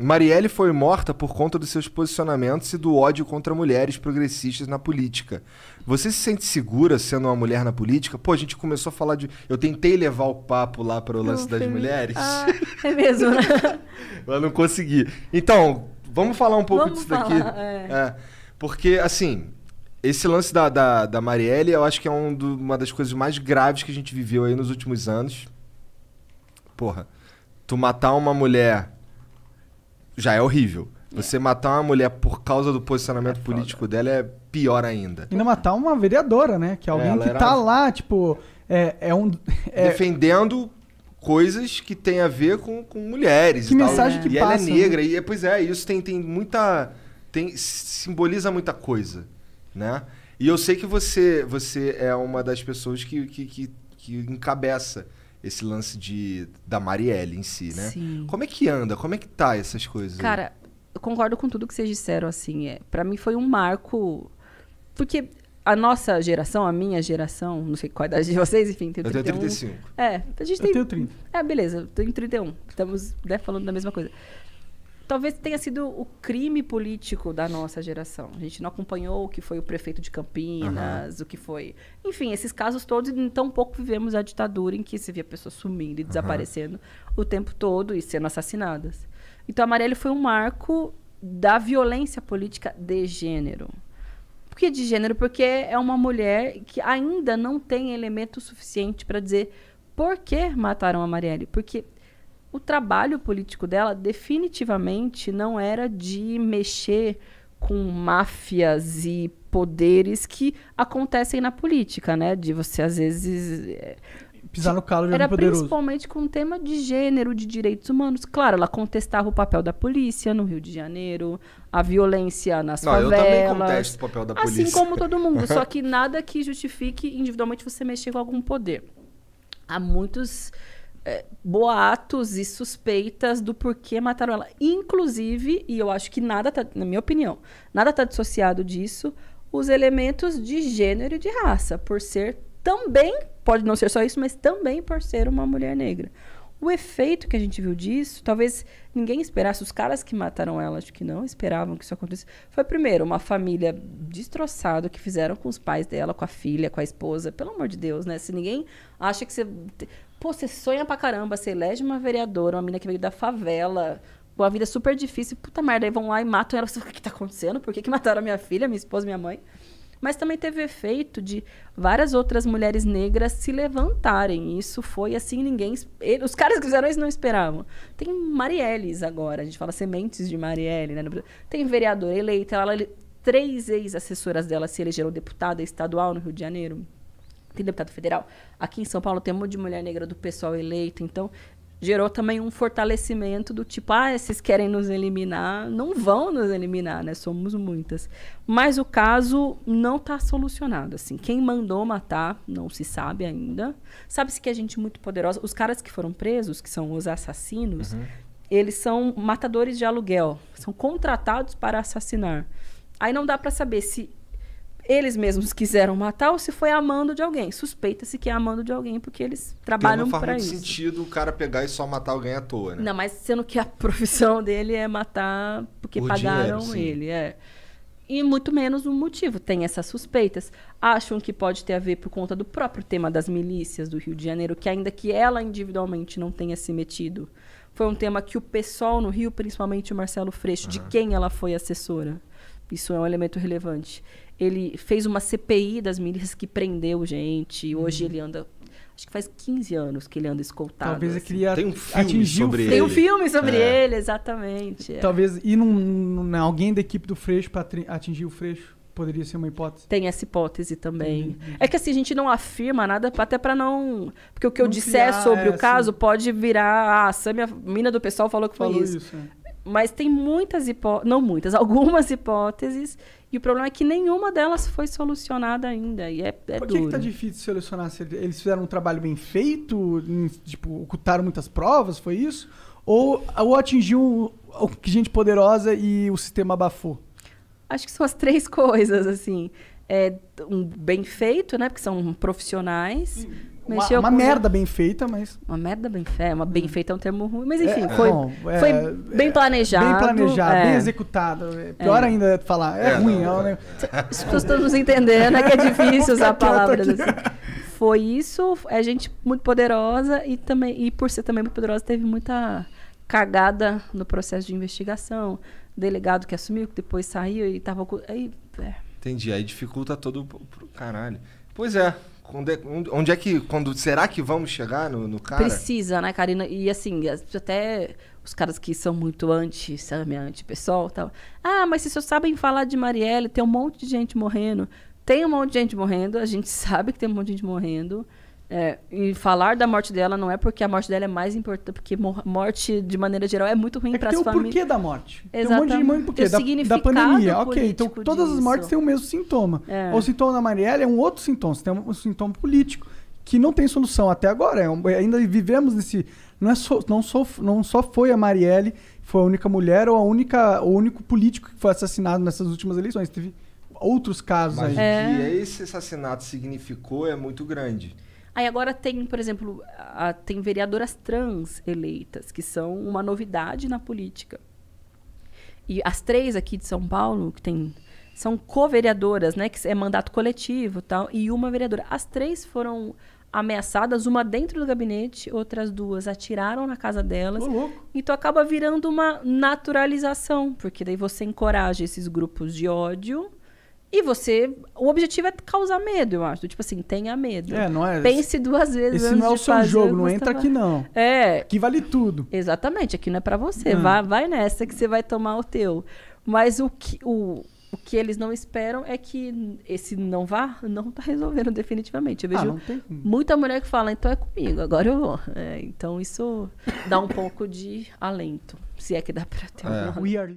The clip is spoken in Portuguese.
Marielle foi morta por conta dos seus posicionamentos e do ódio contra mulheres progressistas na política. Você se sente segura sendo uma mulher na política? Pô, a gente começou a falar de. Eu tentei levar o papo lá para o lance das mulheres. Ah, é mesmo, né? Mas não consegui. Então, vamos falar um pouco vamos disso falar, daqui. É. É, porque, assim, esse lance da, da, da Marielle, eu acho que é um do, uma das coisas mais graves que a gente viveu aí nos últimos anos. Porra, tu matar uma mulher já é horrível. É. Você matar uma mulher por causa do posicionamento é político dela é pior ainda. não matar uma vereadora, né? Que é alguém que era- tá lá, tipo, é, é um. é- Defendendo coisas que tem a ver com, com mulheres. Que e tal. mensagem que e passa, ela é negra. Né? E, pois é, isso tem, tem muita. Tem, simboliza muita coisa, né? E eu sei que você, você é uma das pessoas que, que, que, que encabeça esse lance de da Marielle em si, né? Sim. Como é que anda? Como é que tá essas coisas? Cara, eu concordo com tudo que vocês disseram, assim. É, para mim foi um marco. Porque a nossa geração, a minha geração, não sei qual é a idade de vocês, enfim, tem 31. Eu tenho 35. É, a gente tem. Eu tenho 30. É, beleza, eu tenho 31. Estamos né, falando da mesma coisa talvez tenha sido o crime político da nossa geração. A gente não acompanhou o que foi o prefeito de Campinas, uhum. o que foi. Enfim, esses casos todos, tão pouco vivemos a ditadura em que se via pessoas sumindo e uhum. desaparecendo o tempo todo e sendo assassinadas. Então, Amarelo foi um marco da violência política de gênero. Por que de gênero? Porque é uma mulher que ainda não tem elemento suficiente para dizer por que mataram a Marielle. Porque o trabalho político dela definitivamente não era de mexer com máfias e poderes que acontecem na política, né? De você às vezes eh, pisar no calo de Era poderoso. principalmente com o tema de gênero, de direitos humanos. Claro, ela contestava o papel da polícia no Rio de Janeiro, a violência nas Não, favelas. Eu também contesto o papel da assim polícia. Assim como todo mundo, só que nada que justifique individualmente você mexer com algum poder. Há muitos é, boatos e suspeitas do porquê mataram ela. Inclusive, e eu acho que nada tá, na minha opinião, nada está dissociado disso, os elementos de gênero e de raça, por ser também, pode não ser só isso, mas também por ser uma mulher negra. O efeito que a gente viu disso, talvez ninguém esperasse, os caras que mataram ela, acho que não esperavam que isso acontecesse. Foi, primeiro, uma família destroçada que fizeram com os pais dela, com a filha, com a esposa. Pelo amor de Deus, né? Se ninguém acha que você. Pô, você sonha pra caramba, você elege uma vereadora, uma menina que veio da favela, uma vida é super difícil, puta merda, aí vão lá e matam ela. Você fala, o que tá acontecendo? Por que, que mataram minha filha, minha esposa, minha mãe? Mas também teve efeito de várias outras mulheres negras se levantarem. Isso foi assim, ninguém. Ele, os caras que fizeram isso não esperavam. Tem Marielles agora, a gente fala sementes de Marielle, né? Tem vereadora eleita, ela, ela três ex-assessoras dela se elegeram deputada estadual no Rio de Janeiro tem deputado federal. Aqui em São Paulo tem um monte de mulher negra do pessoal eleito. Então, gerou também um fortalecimento do tipo, ah, esses querem nos eliminar, não vão nos eliminar, né? Somos muitas. Mas o caso não está solucionado, assim. Quem mandou matar não se sabe ainda. Sabe-se que é gente muito poderosa. Os caras que foram presos, que são os assassinos, uhum. eles são matadores de aluguel, são contratados para assassinar. Aí não dá para saber se eles mesmos quiseram matar ou se foi a mando de alguém. Suspeita-se que é a mando de alguém porque eles trabalham para isso. Não faz sentido o cara pegar e só matar alguém à toa, né? Não, mas sendo que a profissão dele é matar porque pagaram dinheiro, ele, é e muito menos o motivo. Tem essas suspeitas. Acham que pode ter a ver por conta do próprio tema das milícias do Rio de Janeiro, que ainda que ela individualmente não tenha se metido, foi um tema que o pessoal no Rio, principalmente o Marcelo Freixo, uhum. de quem ela foi assessora, isso é um elemento relevante. Ele fez uma CPI das milícias que prendeu gente. Hoje uhum. ele anda Acho que faz 15 anos que ele anda escoltado. Talvez assim. ele Tem um atingiu... sobre ele. Tem um filme sobre é. ele, exatamente. É. Talvez ir num, num, né, alguém da equipe do Freixo para atingir o Freixo poderia ser uma hipótese. Tem essa hipótese também. Uhum. É que assim, a gente não afirma nada até para não... Porque o que não eu disser sobre o é, caso pode virar... Ah, a Samia, mina do pessoal, falou que falou foi isso. isso é. Mas tem muitas hipóteses, não muitas, algumas hipóteses, e o problema é que nenhuma delas foi solucionada ainda. E é, é Por que, duro. que tá difícil solucionar? Eles fizeram um trabalho bem feito, tipo, ocultaram muitas provas, foi isso? Ou, ou atingiu gente poderosa e o sistema abafou? Acho que são as três coisas, assim. É um bem feito, né? Porque são profissionais. Uma, uma merda bem feita, mas. Uma merda bem feita. Uma bem hum. feita é um termo ruim. Mas enfim, é, foi, não, é, foi é, bem planejado. Bem planejado, é. bem executado. É é. Pior ainda falar. É, ruim. Não, não. As pessoas estão nos entendendo, é que é difícil usar palavras assim. Foi isso, é gente muito poderosa e também, e por ser também muito poderosa, teve muita cagada no processo de investigação. Delegado que assumiu, que depois saiu e tava. Aí, Entendi, aí dificulta todo o caralho. Pois é, é, onde, onde é que. Quando, será que vamos chegar no, no cara? Precisa, né, Karina? E assim, até os caras que são muito anti, sabe, anti-pessoal tal. Ah, mas se só sabem falar de Marielle, tem um monte de gente morrendo. Tem um monte de gente morrendo, a gente sabe que tem um monte de gente morrendo. É, e falar da morte dela não é porque a morte dela é mais importante, porque morte, de maneira geral, é muito ruim é para as famílias. o porquê da morte. Exatamente. Tem um monte de porquê da, da pandemia. Ok, então todas disso. as mortes têm o mesmo sintoma. É. O sintoma da Marielle é um outro sintoma, tem um, sintoma político que não tem solução até agora. É um, é, ainda vivemos nesse. Não, é não, não só foi a Marielle, foi a única mulher ou a única, o único político que foi assassinado nessas últimas eleições. Teve outros casos Mas aí. Mas é. esse assassinato significou é muito grande. Aí agora tem, por exemplo, a, tem vereadoras trans eleitas, que são uma novidade na política. E as três aqui de São Paulo, que tem são co-vereadoras, né, que é mandato coletivo, tal, e uma vereadora. As três foram ameaçadas, uma dentro do gabinete, outras duas atiraram na casa delas. Uhum. Então acaba virando uma naturalização, porque daí você encoraja esses grupos de ódio e você. O objetivo é causar medo, eu acho. Tipo assim, tenha medo. É, não é. Pense duas vezes. Esse não é o seu jogo, não entra trabalho. aqui, não. É. Aqui vale tudo. Exatamente, aqui não é para você. Hum. Vai, vai nessa que você vai tomar o teu. Mas o que, o, o que eles não esperam é que esse não vá, não tá resolvendo definitivamente. Eu ah, vejo ah, muita mulher que fala, então é comigo, agora eu vou. É, então isso dá um pouco de alento, se é que dá pra ter é. um.